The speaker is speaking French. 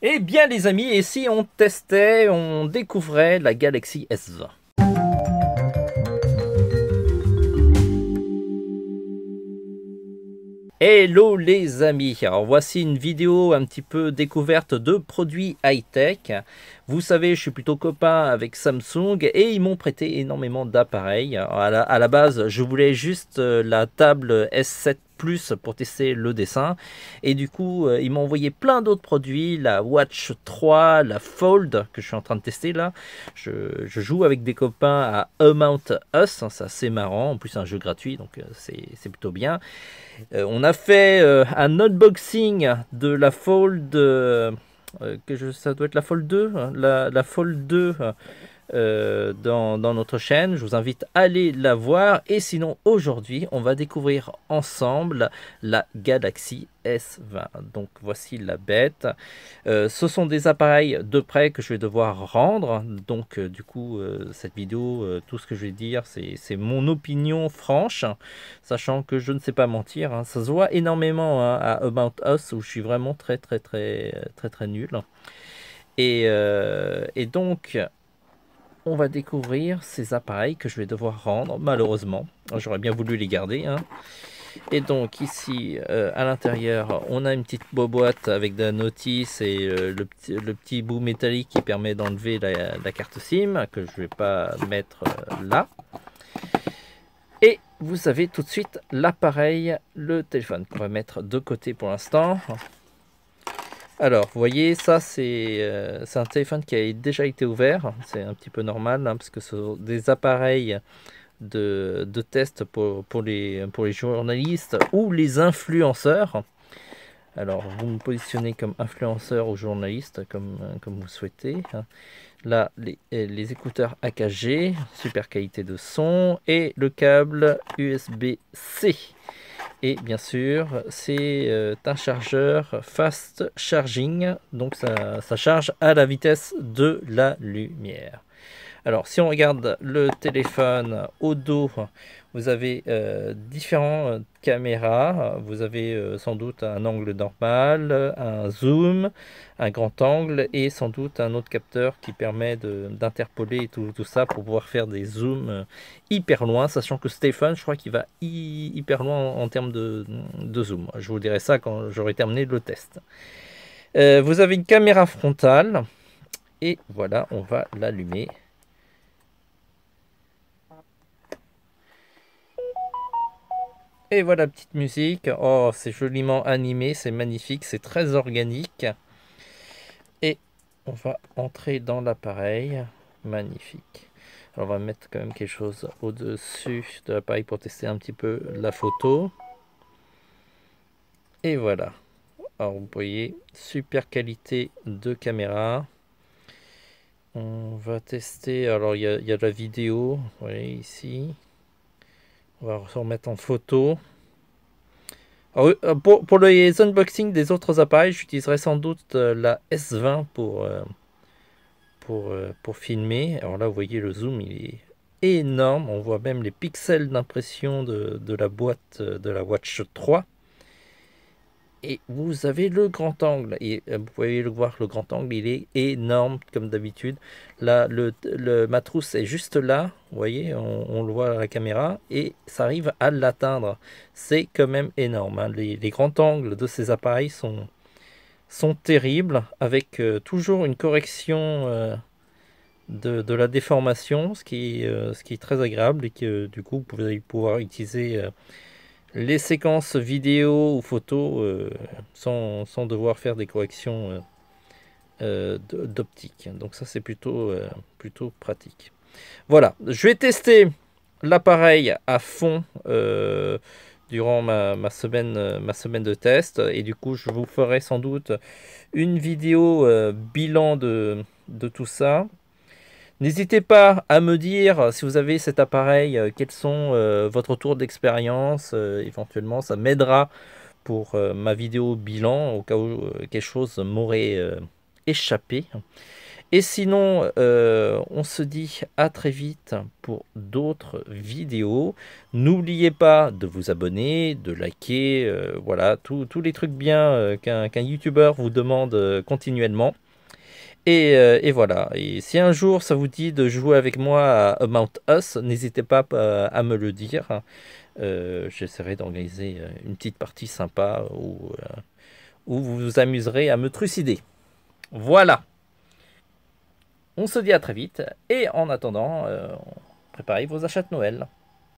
Eh bien les amis, ici si on testait, on découvrait la Galaxy S20 Hello les amis, alors voici une vidéo un petit peu découverte de produits high-tech. Vous savez, je suis plutôt copain avec Samsung et ils m'ont prêté énormément d'appareils. à, la base, je voulais juste euh, la table S7 plus pour tester le dessin. Et du coup, euh, ils m'ont envoyé plein d'autres produits, la Watch 3, la Fold que je suis en train de tester là. Je, joue avec des copains à Amount Us, ça hein, c'est marrant, en plus un jeu gratuit, donc euh, c'est plutôt bien. Euh, on a fait un unboxing de la Fold, que je, ça doit être la Fold 2, hein, la, la Fold 2 euh, dans, notre chaîne. Je vous invite à aller la voir. Et sinon, aujourd'hui, on va découvrir ensemble la Galaxy S20. Donc voici la bête. Euh, ce sont des appareils de près que je vais devoir rendre. Donc euh, du coup, cette vidéo, tout ce que je vais dire, c'est mon opinion franche. Sachant que je ne sais pas mentir. Hein, ça se voit énormément hein, à About Us où je suis vraiment très très très très très, nul. Et, et donc, on va découvrir ces appareils que je vais devoir rendre, malheureusement. J'aurais bien voulu les garder. Hein. Et donc ici, euh, à l'intérieur, on a une petite boîte avec de la notice et euh, le, petit, bout métallique qui permet d'enlever la, carte SIM, que je ne vais pas mettre euh, là. Et vous avez tout de suite l'appareil, le téléphone, qu'on va mettre de côté pour l'instant. Alors, vous voyez, ça, euh, c'est un téléphone qui a déjà été ouvert. C'est un petit peu normal, hein, parce que ce sont des appareils de, de test pour, les, journalistes ou les influenceurs. Alors, vous me positionnez comme influenceur ou journaliste, comme, vous souhaitez. Hein. Là, les, euh, les écouteurs AKG, super qualité de son, et le câble USB-C. Et bien sûr, c'est euh, un chargeur fast charging, donc ça, ça charge à la vitesse de la lumière. Alors, si on regarde le téléphone au dos, vous avez euh, différentes euh, caméras. Vous avez euh, sans doute un angle normal, un zoom, un grand angle et sans doute un autre capteur qui permet d'interpoler tout, tout, ça pour pouvoir faire des zooms hyper loin. Sachant que Stéphane, je crois qu'il va hyper loin en, termes de, zoom. Je vous dirai ça quand j'aurai terminé le test. vous avez une caméra frontale et voilà, on va l'allumer. Et voilà, petite musique. Oh, c'est joliment animé, c'est magnifique, c'est très organique. Et on va entrer dans l'appareil. Magnifique. Alors, on va mettre quand même quelque chose au-dessus de l'appareil pour tester un petit peu la photo. Et voilà. Alors, vous voyez, super qualité de caméra. On va tester. Alors, il y, a, il y a la vidéo. Vous voyez ici. On va se remettre en photo. Ah euh, pour, les unboxings des autres appareils, j'utiliserai sans doute euh, la S20 pour, euh, pour, pour filmer. Alors là, vous voyez le zoom, il est énorme. On voit même les pixels d'impression de, de la boîte de la Watch 3 et vous avez le grand angle. Et euh, vous pouvez le voir, le grand angle, il est énorme comme d'habitude. Là, le, le matrousse est juste là. Vous voyez, on, le voit à la caméra et ça arrive à l'atteindre. C'est quand même énorme. Hein. Les, grands angles de ces appareils sont, sont terribles avec euh, toujours une correction. Euh, de, la déformation, ce qui, ce qui est très agréable et que du coup vous pouvez pouvoir utiliser les séquences vidéo ou photo euh, sans, devoir faire des corrections euh, euh, d'optique. Donc ça c'est plutôt, plutôt pratique. Voilà, je vais tester l'appareil à fond durant ma, semaine, ma semaine de test et du coup je vous ferai sans doute une vidéo bilan de tout ça N'hésitez pas à me dire euh, si vous avez cet appareil, euh, quels sont euh, votre tour d'expérience. éventuellement, ça m'aidera pour ma vidéo bilan au cas où quelque chose m'aurait échappé. Et sinon, on se dit à très vite pour d'autres vidéos. N'oubliez pas de vous abonner, de liker, voilà, tous les trucs bien qu'un youtubeur YouTuber vous demande continuellement. Euh, et, voilà. Et si un jour ça vous dit de jouer avec moi à Mount Us, n'hésitez pas euh, à me le dire. Euh, j'essaierai d'organiser une petite partie sympa où, où vous vous amuserez à me trucider. Voilà. On se dit à très vite. Et en attendant, préparez vos achats de Noël.